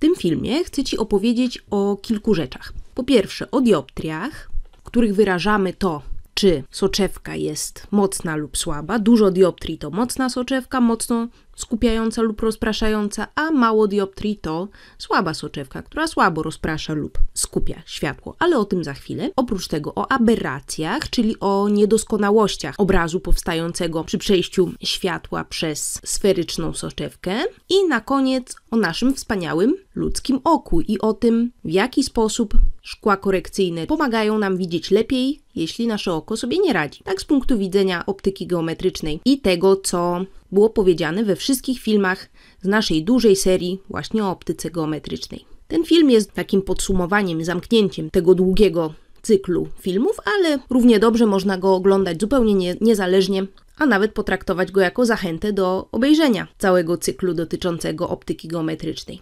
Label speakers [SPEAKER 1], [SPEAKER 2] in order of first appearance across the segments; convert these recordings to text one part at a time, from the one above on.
[SPEAKER 1] W tym filmie chcę Ci opowiedzieć o kilku rzeczach. Po pierwsze, o dioptriach, których wyrażamy to, czy soczewka jest mocna lub słaba. Dużo dioptrii to mocna soczewka, mocno skupiająca lub rozpraszająca, a mało dioptrii to słaba soczewka, która słabo rozprasza lub skupia światło, ale o tym za chwilę. Oprócz tego o aberracjach, czyli o niedoskonałościach obrazu powstającego przy przejściu światła przez sferyczną soczewkę i na koniec o naszym wspaniałym ludzkim oku i o tym, w jaki sposób Szkła korekcyjne pomagają nam widzieć lepiej, jeśli nasze oko sobie nie radzi. Tak z punktu widzenia optyki geometrycznej i tego, co było powiedziane we wszystkich filmach z naszej dużej serii właśnie o optyce geometrycznej. Ten film jest takim podsumowaniem, zamknięciem tego długiego cyklu filmów, ale równie dobrze można go oglądać zupełnie nie, niezależnie, a nawet potraktować go jako zachętę do obejrzenia całego cyklu dotyczącego optyki geometrycznej.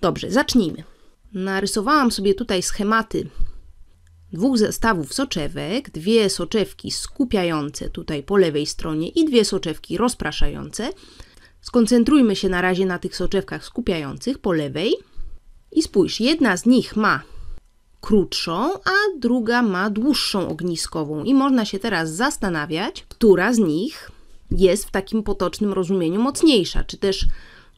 [SPEAKER 1] Dobrze, zacznijmy narysowałam sobie tutaj schematy dwóch zestawów soczewek, dwie soczewki skupiające tutaj po lewej stronie i dwie soczewki rozpraszające. Skoncentrujmy się na razie na tych soczewkach skupiających po lewej. I spójrz, jedna z nich ma krótszą, a druga ma dłuższą ogniskową. I można się teraz zastanawiać, która z nich jest w takim potocznym rozumieniu mocniejsza, czy też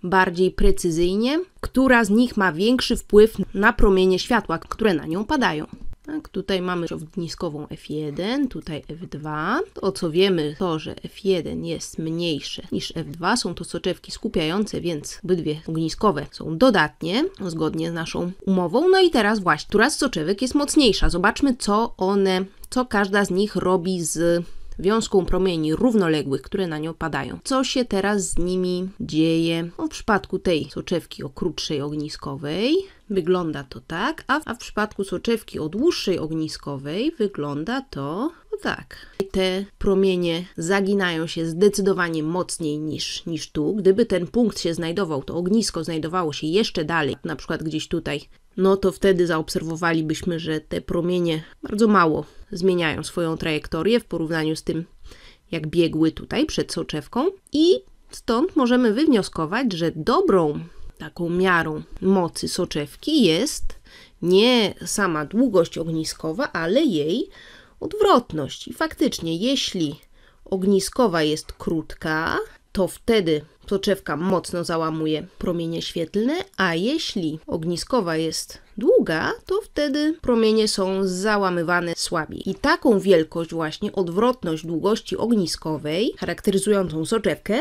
[SPEAKER 1] bardziej precyzyjnie, która z nich ma większy wpływ na promienie światła, które na nią padają. Tak, tutaj mamy ogniskową F1, tutaj F2. O co wiemy to, że F1 jest mniejsze niż F2, są to soczewki skupiające, więc obydwie ogniskowe są dodatnie, zgodnie z naszą umową. No i teraz właśnie, która z soczewek jest mocniejsza? Zobaczmy co one, co każda z nich robi z wiązką promieni równoległych, które na nią padają. Co się teraz z nimi dzieje? No, w przypadku tej soczewki o krótszej ogniskowej wygląda to tak, a w, a w przypadku soczewki o dłuższej ogniskowej wygląda to no tak. Te promienie zaginają się zdecydowanie mocniej niż, niż tu. Gdyby ten punkt się znajdował, to ognisko znajdowało się jeszcze dalej, na przykład gdzieś tutaj no to wtedy zaobserwowalibyśmy, że te promienie bardzo mało zmieniają swoją trajektorię w porównaniu z tym, jak biegły tutaj przed soczewką. I stąd możemy wywnioskować, że dobrą taką miarą mocy soczewki jest nie sama długość ogniskowa, ale jej odwrotność. I faktycznie, jeśli ogniskowa jest krótka, to wtedy soczewka mocno załamuje promienie świetlne, a jeśli ogniskowa jest długa, to wtedy promienie są załamywane słabiej. I taką wielkość właśnie, odwrotność długości ogniskowej, charakteryzującą soczewkę,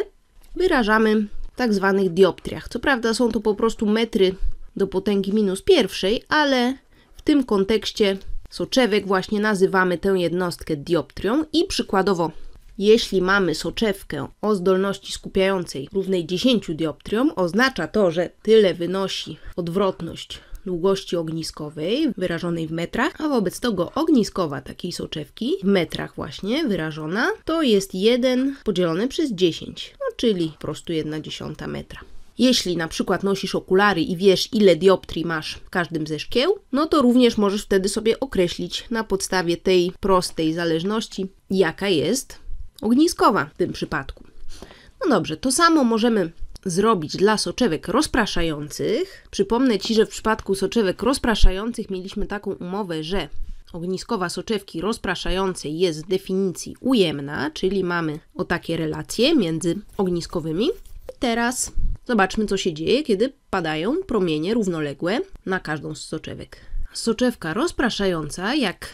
[SPEAKER 1] wyrażamy w tak zwanych dioptriach. Co prawda są to po prostu metry do potęgi minus pierwszej, ale w tym kontekście soczewek właśnie nazywamy tę jednostkę dioptrią i przykładowo jeśli mamy soczewkę o zdolności skupiającej równej 10 dioptriom, oznacza to, że tyle wynosi odwrotność długości ogniskowej wyrażonej w metrach, a wobec tego ogniskowa takiej soczewki w metrach właśnie wyrażona to jest 1 podzielone przez 10, no czyli po prostu 1 dziesiąta metra. Jeśli na przykład nosisz okulary i wiesz, ile dioptrii masz w każdym ze szkieł, no to również możesz wtedy sobie określić na podstawie tej prostej zależności, jaka jest ogniskowa w tym przypadku. No dobrze, to samo możemy zrobić dla soczewek rozpraszających. Przypomnę Ci, że w przypadku soczewek rozpraszających mieliśmy taką umowę, że ogniskowa soczewki rozpraszającej jest z definicji ujemna, czyli mamy o takie relacje między ogniskowymi. I teraz zobaczmy, co się dzieje, kiedy padają promienie równoległe na każdą z soczewek. Soczewka rozpraszająca, jak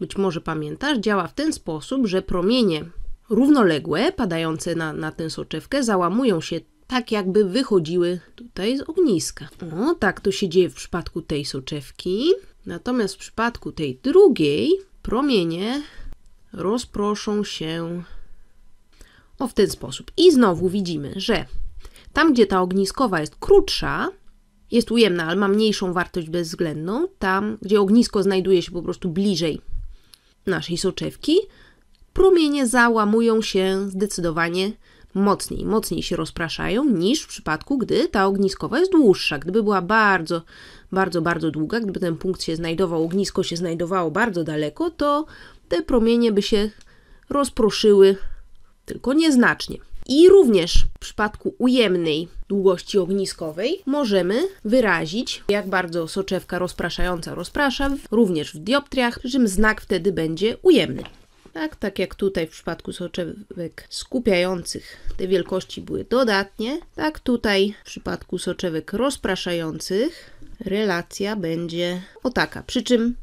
[SPEAKER 1] być może pamiętasz, działa w ten sposób, że promienie równoległe, padające na, na tę soczewkę, załamują się tak jakby wychodziły tutaj z ogniska. O, tak to się dzieje w przypadku tej soczewki. Natomiast w przypadku tej drugiej promienie rozproszą się o w ten sposób. I znowu widzimy, że tam, gdzie ta ogniskowa jest krótsza, jest ujemna, ale ma mniejszą wartość bezwzględną, tam, gdzie ognisko znajduje się po prostu bliżej naszej soczewki, promienie załamują się zdecydowanie mocniej, mocniej się rozpraszają niż w przypadku, gdy ta ogniskowa jest dłuższa. Gdyby była bardzo, bardzo, bardzo długa, gdyby ten punkt się znajdował, ognisko się znajdowało bardzo daleko, to te promienie by się rozproszyły tylko nieznacznie. I również w przypadku ujemnej długości ogniskowej możemy wyrazić, jak bardzo soczewka rozpraszająca rozprasza, również w dioptriach, że czym znak wtedy będzie ujemny. Tak, tak jak tutaj w przypadku soczewek skupiających te wielkości były dodatnie, tak tutaj w przypadku soczewek rozpraszających relacja będzie o taka. Przy czym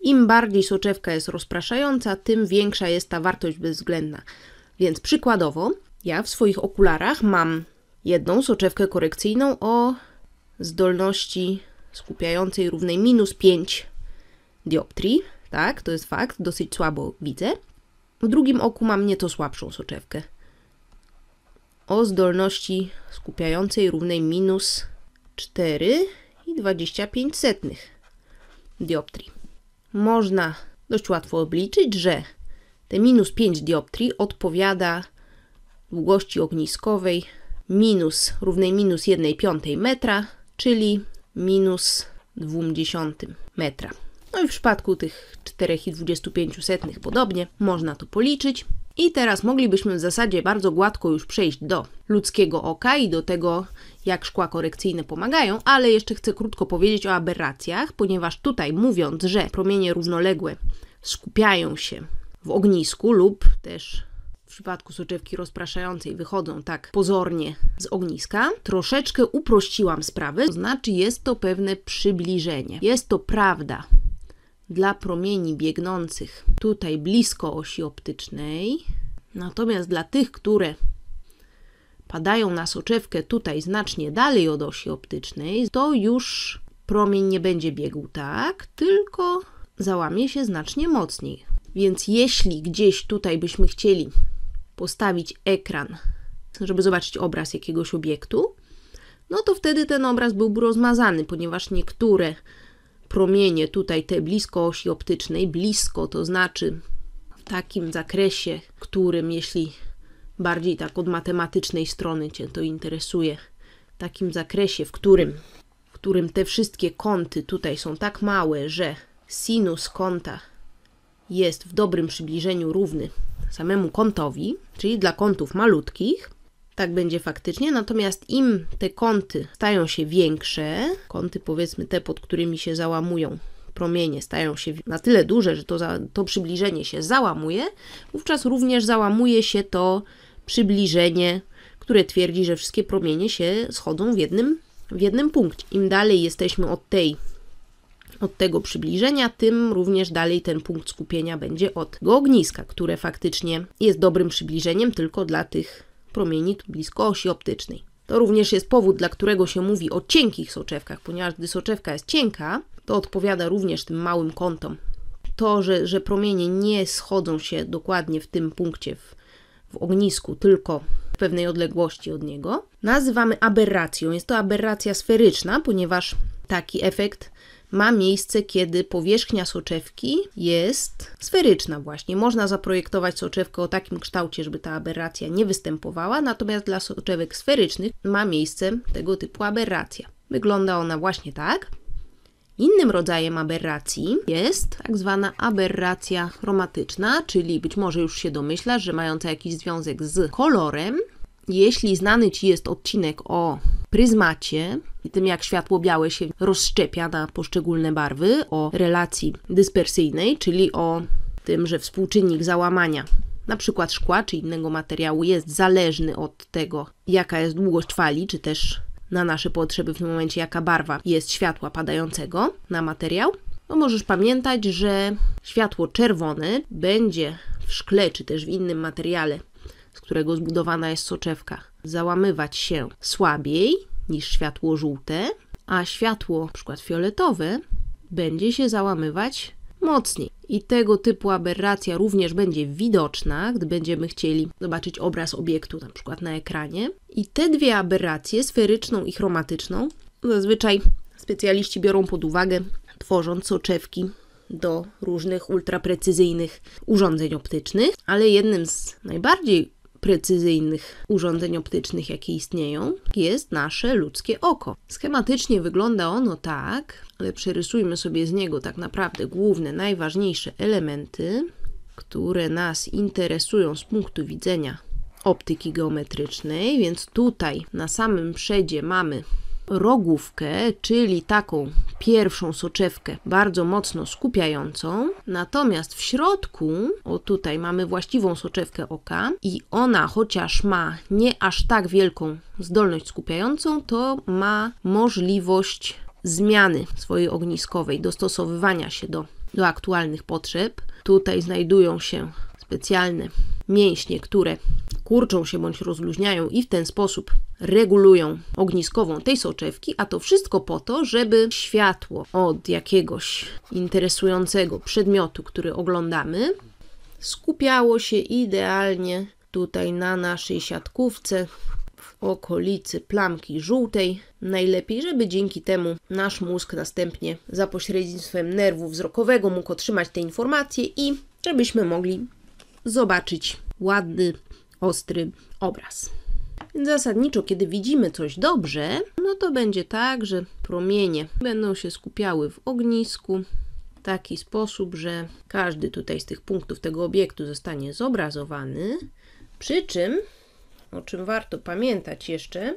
[SPEAKER 1] im bardziej soczewka jest rozpraszająca, tym większa jest ta wartość bezwzględna. Więc przykładowo ja w swoich okularach mam jedną soczewkę korekcyjną o zdolności skupiającej równej minus 5 dioptrii tak? To jest fakt, dosyć słabo widzę. W drugim oku mam nieco słabszą soczewkę. O zdolności skupiającej równej minus 4,25 i dioptrii. Można dość łatwo obliczyć, że te minus 5 dioptrii odpowiada długości ogniskowej minus równej minus 1,5 piątej metra, czyli minus 0,2 metra. No i w przypadku tych 4,25 podobnie, można to policzyć. I teraz moglibyśmy w zasadzie bardzo gładko już przejść do ludzkiego oka i do tego, jak szkła korekcyjne pomagają, ale jeszcze chcę krótko powiedzieć o aberracjach, ponieważ tutaj mówiąc, że promienie równoległe skupiają się w ognisku lub też w przypadku soczewki rozpraszającej wychodzą tak pozornie z ogniska. Troszeczkę uprościłam sprawę, to znaczy jest to pewne przybliżenie. Jest to prawda dla promieni biegnących tutaj blisko osi optycznej, natomiast dla tych, które padają na soczewkę tutaj znacznie dalej od osi optycznej, to już promień nie będzie biegł tak, tylko załamie się znacznie mocniej. Więc jeśli gdzieś tutaj byśmy chcieli postawić ekran, żeby zobaczyć obraz jakiegoś obiektu, no to wtedy ten obraz byłby rozmazany, ponieważ niektóre promienie tutaj, te blisko osi optycznej, blisko to znaczy w takim zakresie, którym jeśli bardziej tak od matematycznej strony Cię to interesuje, w takim zakresie, w którym, w którym te wszystkie kąty tutaj są tak małe, że sinus kąta jest w dobrym przybliżeniu równy samemu kątowi, czyli dla kątów malutkich, tak będzie faktycznie, natomiast im te kąty stają się większe, kąty powiedzmy te, pod którymi się załamują promienie stają się na tyle duże, że to, za, to przybliżenie się załamuje, wówczas również załamuje się to przybliżenie, które twierdzi, że wszystkie promienie się schodzą w jednym, w jednym punkcie. Im dalej jesteśmy od tej od tego przybliżenia, tym również dalej ten punkt skupienia będzie od ogniska, które faktycznie jest dobrym przybliżeniem tylko dla tych promieni blisko osi optycznej. To również jest powód, dla którego się mówi o cienkich soczewkach, ponieważ gdy soczewka jest cienka, to odpowiada również tym małym kątom. To, że, że promienie nie schodzą się dokładnie w tym punkcie, w, w ognisku, tylko w pewnej odległości od niego, nazywamy aberracją. Jest to aberracja sferyczna, ponieważ taki efekt ma miejsce, kiedy powierzchnia soczewki jest sferyczna właśnie. Można zaprojektować soczewkę o takim kształcie, żeby ta aberracja nie występowała, natomiast dla soczewek sferycznych ma miejsce tego typu aberracja. Wygląda ona właśnie tak. Innym rodzajem aberracji jest tak zwana aberracja chromatyczna, czyli być może już się domyślasz, że mająca jakiś związek z kolorem. Jeśli znany Ci jest odcinek o pryzmacie i tym, jak światło białe się rozszczepia na poszczególne barwy, o relacji dyspersyjnej, czyli o tym, że współczynnik załamania na przykład szkła czy innego materiału jest zależny od tego, jaka jest długość fali, czy też na nasze potrzeby w tym momencie, jaka barwa jest światła padającego na materiał, no możesz pamiętać, że światło czerwone będzie w szkle czy też w innym materiale z którego zbudowana jest soczewka, załamywać się słabiej niż światło żółte, a światło np. fioletowe będzie się załamywać mocniej. I tego typu aberracja również będzie widoczna, gdy będziemy chcieli zobaczyć obraz obiektu na przykład na ekranie. I te dwie aberracje, sferyczną i chromatyczną, zazwyczaj specjaliści biorą pod uwagę, tworząc soczewki do różnych ultraprecyzyjnych urządzeń optycznych, ale jednym z najbardziej precyzyjnych urządzeń optycznych, jakie istnieją, jest nasze ludzkie oko. Schematycznie wygląda ono tak, ale przerysujmy sobie z niego tak naprawdę główne, najważniejsze elementy, które nas interesują z punktu widzenia optyki geometrycznej, więc tutaj na samym przedzie mamy rogówkę, czyli taką pierwszą soczewkę bardzo mocno skupiającą, natomiast w środku, o tutaj mamy właściwą soczewkę oka i ona chociaż ma nie aż tak wielką zdolność skupiającą, to ma możliwość zmiany swojej ogniskowej, dostosowywania się do, do aktualnych potrzeb. Tutaj znajdują się specjalne mięśnie, które kurczą się bądź rozluźniają i w ten sposób regulują ogniskową tej soczewki, a to wszystko po to, żeby światło od jakiegoś interesującego przedmiotu, który oglądamy, skupiało się idealnie tutaj na naszej siatkówce w okolicy plamki żółtej. Najlepiej, żeby dzięki temu nasz mózg następnie za pośrednictwem nerwu wzrokowego mógł otrzymać te informacje i żebyśmy mogli zobaczyć ładny, ostry obraz. Więc zasadniczo, kiedy widzimy coś dobrze, no to będzie tak, że promienie będą się skupiały w ognisku w taki sposób, że każdy tutaj z tych punktów tego obiektu zostanie zobrazowany. Przy czym, o czym warto pamiętać jeszcze,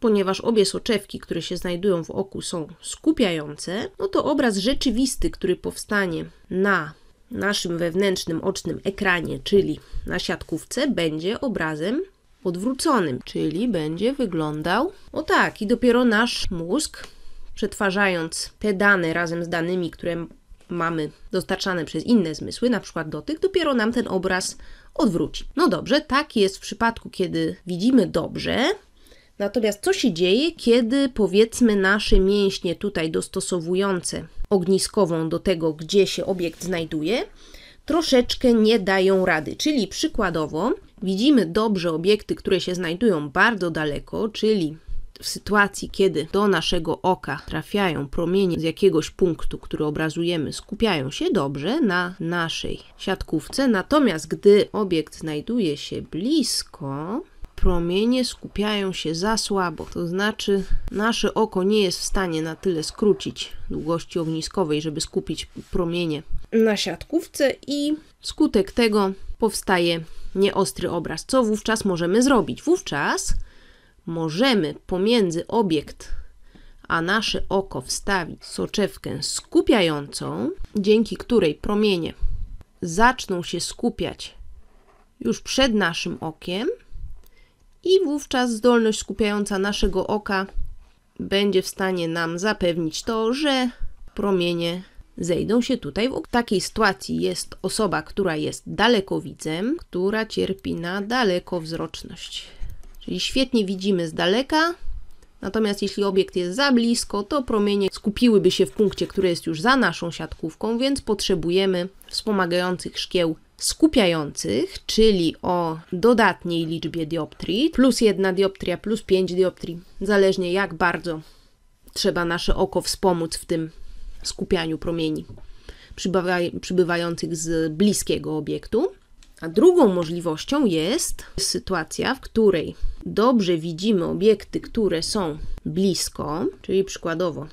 [SPEAKER 1] ponieważ obie soczewki, które się znajdują w oku, są skupiające, no to obraz rzeczywisty, który powstanie na naszym wewnętrznym ocznym ekranie, czyli na siatkówce, będzie obrazem odwróconym, czyli będzie wyglądał o tak. I dopiero nasz mózg, przetwarzając te dane razem z danymi, które mamy dostarczane przez inne zmysły, na przykład dotyk, dopiero nam ten obraz odwróci. No dobrze, tak jest w przypadku, kiedy widzimy dobrze. Natomiast co się dzieje, kiedy powiedzmy nasze mięśnie tutaj dostosowujące ogniskową do tego, gdzie się obiekt znajduje, troszeczkę nie dają rady. Czyli przykładowo, Widzimy dobrze obiekty, które się znajdują bardzo daleko, czyli w sytuacji, kiedy do naszego oka trafiają promienie z jakiegoś punktu, który obrazujemy, skupiają się dobrze na naszej siatkówce, natomiast gdy obiekt znajduje się blisko, promienie skupiają się za słabo, to znaczy nasze oko nie jest w stanie na tyle skrócić długości ogniskowej, żeby skupić promienie na siatkówce i skutek tego powstaje nieostry obraz. Co wówczas możemy zrobić? Wówczas możemy pomiędzy obiekt a nasze oko wstawić soczewkę skupiającą, dzięki której promienie zaczną się skupiać już przed naszym okiem i wówczas zdolność skupiająca naszego oka będzie w stanie nam zapewnić to, że promienie zejdą się tutaj. W takiej sytuacji jest osoba, która jest dalekowidzem, która cierpi na dalekowzroczność. Czyli świetnie widzimy z daleka, Natomiast jeśli obiekt jest za blisko, to promienie skupiłyby się w punkcie, który jest już za naszą siatkówką, więc potrzebujemy wspomagających szkieł skupiających, czyli o dodatniej liczbie dioptrii, plus jedna dioptria, plus pięć dioptrii, zależnie jak bardzo trzeba nasze oko wspomóc w tym skupianiu promieni przybywających z bliskiego obiektu. A drugą możliwością jest sytuacja, w której dobrze widzimy obiekty, które są blisko, czyli przykładowo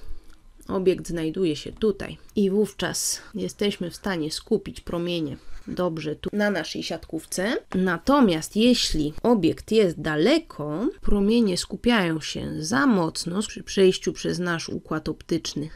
[SPEAKER 1] obiekt znajduje się tutaj i wówczas jesteśmy w stanie skupić promienie dobrze tu na naszej siatkówce. Natomiast jeśli obiekt jest daleko, promienie skupiają się za mocno przy przejściu przez nasz układ optyczny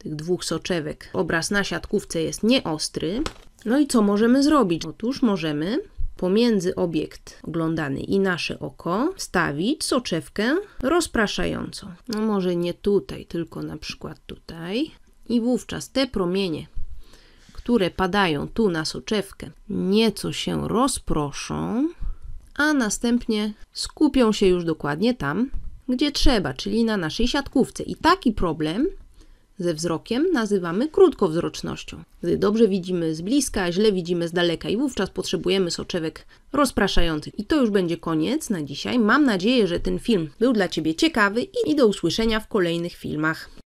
[SPEAKER 1] tych dwóch soczewek, obraz na siatkówce jest nieostry. No i co możemy zrobić? Otóż możemy pomiędzy obiekt oglądany i nasze oko wstawić soczewkę rozpraszającą. No może nie tutaj, tylko na przykład tutaj. I wówczas te promienie, które padają tu na soczewkę, nieco się rozproszą, a następnie skupią się już dokładnie tam, gdzie trzeba, czyli na naszej siatkówce. I taki problem ze wzrokiem nazywamy krótkowzrocznością. Gdy dobrze widzimy z bliska, źle widzimy z daleka i wówczas potrzebujemy soczewek rozpraszających. I to już będzie koniec na dzisiaj. Mam nadzieję, że ten film był dla Ciebie ciekawy i do usłyszenia w kolejnych filmach.